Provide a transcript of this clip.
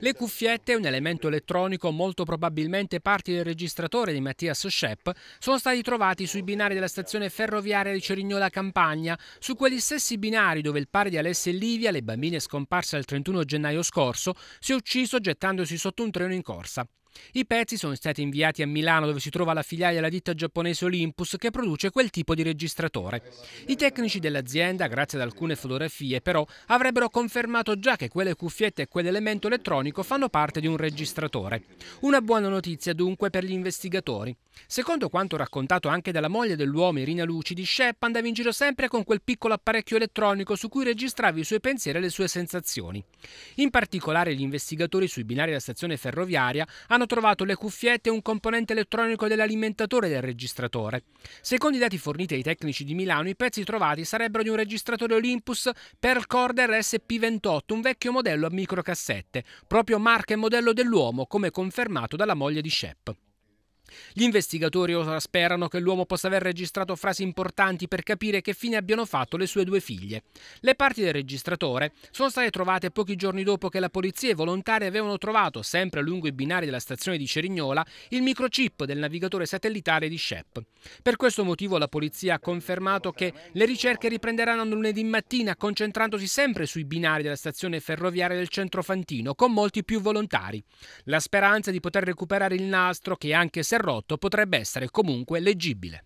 Le cuffiette, un elemento elettronico molto probabilmente parte del registratore di Mattias Schepp, sono stati trovati sui binari della stazione ferroviaria di Cerignola Campagna, su quegli stessi binari dove il padre di Alessia e Livia, le bambine scomparse il 31 gennaio scorso, si è ucciso gettandosi sotto un treno in corsa. I pezzi sono stati inviati a Milano dove si trova la filiale della ditta giapponese Olympus che produce quel tipo di registratore. I tecnici dell'azienda, grazie ad alcune fotografie però, avrebbero confermato già che quelle cuffiette e quell'elemento elettronico fanno parte di un registratore. Una buona notizia dunque per gli investigatori. Secondo quanto raccontato anche dalla moglie dell'uomo Irina Lucidi, Shep andava in giro sempre con quel piccolo apparecchio elettronico su cui registrava i suoi pensieri e le sue sensazioni. In particolare gli investigatori sui binari della stazione ferroviaria hanno trovato le cuffiette e un componente elettronico dell'alimentatore del registratore. Secondo i dati forniti ai tecnici di Milano, i pezzi trovati sarebbero di un registratore Olympus Percorder SP28, un vecchio modello a microcassette, proprio marca e modello dell'uomo, come confermato dalla moglie di Shep. Gli investigatori ora sperano che l'uomo possa aver registrato frasi importanti per capire che fine abbiano fatto le sue due figlie. Le parti del registratore sono state trovate pochi giorni dopo che la polizia e i volontari avevano trovato, sempre lungo i binari della stazione di Cerignola, il microchip del navigatore satellitare di Shep. Per questo motivo la polizia ha confermato che le ricerche riprenderanno lunedì mattina concentrandosi sempre sui binari della stazione ferroviaria del centro Fantino con molti più volontari. La speranza di poter recuperare il nastro che anche se è rotto potrebbe essere comunque leggibile.